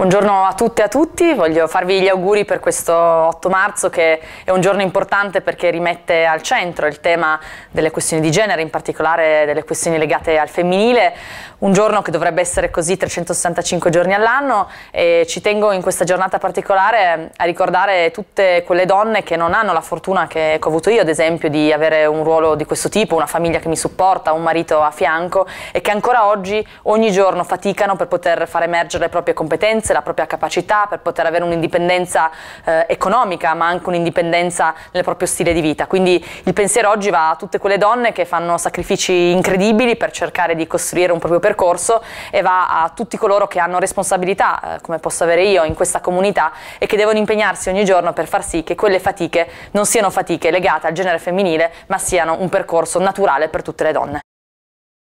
Buongiorno a tutte e a tutti, voglio farvi gli auguri per questo 8 marzo che è un giorno importante perché rimette al centro il tema delle questioni di genere, in particolare delle questioni legate al femminile, un giorno che dovrebbe essere così 365 giorni all'anno e ci tengo in questa giornata particolare a ricordare tutte quelle donne che non hanno la fortuna che ho avuto io, ad esempio, di avere un ruolo di questo tipo, una famiglia che mi supporta, un marito a fianco e che ancora oggi ogni giorno faticano per poter far emergere le proprie competenze fortezza la propria capacità per poter avere un'indipendenza eh, economica ma anche un'indipendenza nel proprio stile di vita. Quindi il pensiero oggi va a tutte quelle donne che fanno sacrifici incredibili per cercare di costruire un proprio percorso e va a tutti coloro che hanno responsabilità, eh, come posso avere io, in questa comunità e che devono impegnarsi ogni giorno per far sì che quelle fatiche non siano fatiche legate al genere femminile ma siano un percorso naturale per tutte le donne.